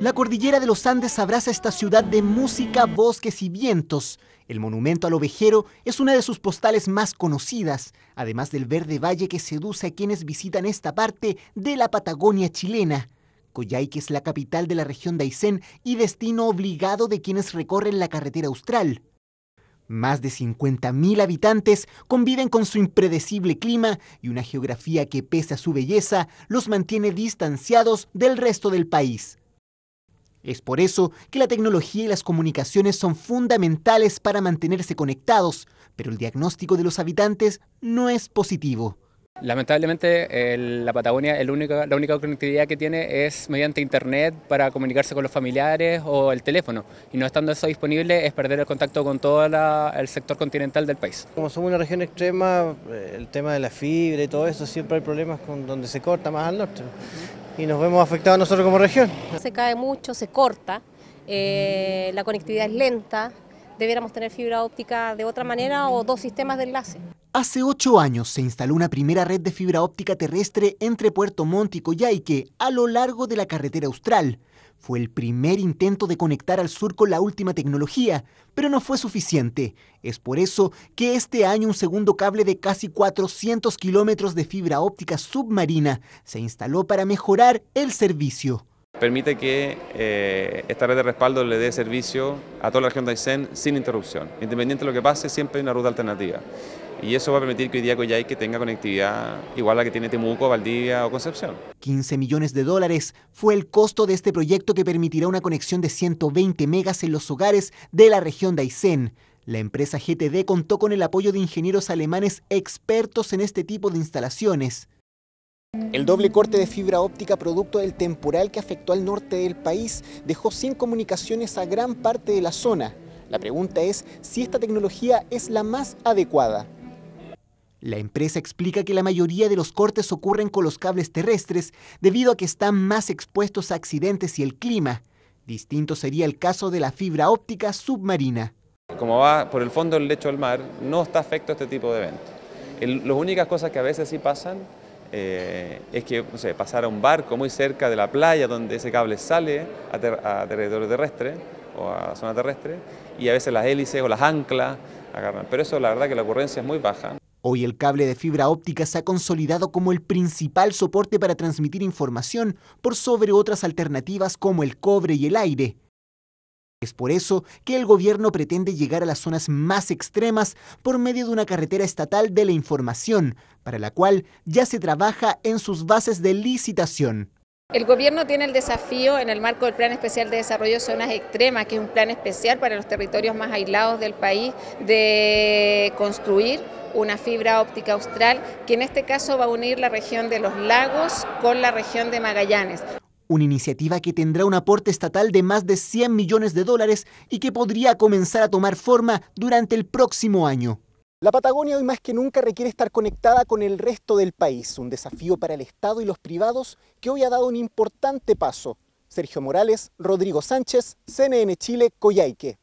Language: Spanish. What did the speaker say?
La cordillera de los Andes abraza esta ciudad de música, bosques y vientos. El monumento al ovejero es una de sus postales más conocidas, además del verde valle que seduce a quienes visitan esta parte de la Patagonia chilena. Coyhaique es la capital de la región de Aysén y destino obligado de quienes recorren la carretera austral. Más de 50.000 habitantes conviven con su impredecible clima y una geografía que, pese a su belleza, los mantiene distanciados del resto del país. Es por eso que la tecnología y las comunicaciones son fundamentales para mantenerse conectados, pero el diagnóstico de los habitantes no es positivo. Lamentablemente, la Patagonia, el la única conectividad que tiene es mediante Internet para comunicarse con los familiares o el teléfono. Y no estando eso disponible es perder el contacto con todo el sector continental del país. Como somos una región extrema, el tema de la fibra y todo eso, siempre hay problemas con donde se corta más al norte y nos vemos afectados nosotros como región. Se cae mucho, se corta, eh, la conectividad es lenta, debiéramos tener fibra óptica de otra manera o dos sistemas de enlace. Hace ocho años se instaló una primera red de fibra óptica terrestre entre Puerto Montt y Coyhaique, a lo largo de la carretera austral. Fue el primer intento de conectar al sur con la última tecnología, pero no fue suficiente. Es por eso que este año un segundo cable de casi 400 kilómetros de fibra óptica submarina se instaló para mejorar el servicio. Permite que eh, esta red de respaldo le dé servicio a toda la región de Aysén sin interrupción. Independiente de lo que pase, siempre hay una ruta alternativa. Y eso va a permitir que hoy día Coyhaique tenga conectividad igual a la que tiene Temuco, Valdivia o Concepción. 15 millones de dólares fue el costo de este proyecto que permitirá una conexión de 120 megas en los hogares de la región de Aysén. La empresa GTD contó con el apoyo de ingenieros alemanes expertos en este tipo de instalaciones. El doble corte de fibra óptica producto del temporal que afectó al norte del país dejó sin comunicaciones a gran parte de la zona. La pregunta es si esta tecnología es la más adecuada. La empresa explica que la mayoría de los cortes ocurren con los cables terrestres debido a que están más expuestos a accidentes y el clima. Distinto sería el caso de la fibra óptica submarina. Como va por el fondo del lecho del mar, no está afecto a este tipo de eventos. las únicas cosas que a veces sí pasan eh, es que no pasara un barco muy cerca de la playa donde ese cable sale a, terrestre o a zona terrestre y a veces las hélices o las anclas agarran. Pero eso la verdad que la ocurrencia es muy baja. Hoy el cable de fibra óptica se ha consolidado como el principal soporte para transmitir información por sobre otras alternativas como el cobre y el aire. Es por eso que el gobierno pretende llegar a las zonas más extremas por medio de una carretera estatal de la información, para la cual ya se trabaja en sus bases de licitación. El gobierno tiene el desafío en el marco del Plan Especial de Desarrollo Zonas Extremas, que es un plan especial para los territorios más aislados del país, de construir una fibra óptica austral que en este caso va a unir la región de los lagos con la región de Magallanes. Una iniciativa que tendrá un aporte estatal de más de 100 millones de dólares y que podría comenzar a tomar forma durante el próximo año. La Patagonia hoy más que nunca requiere estar conectada con el resto del país, un desafío para el Estado y los privados que hoy ha dado un importante paso. Sergio Morales, Rodrigo Sánchez, CNN Chile, Coyhaique.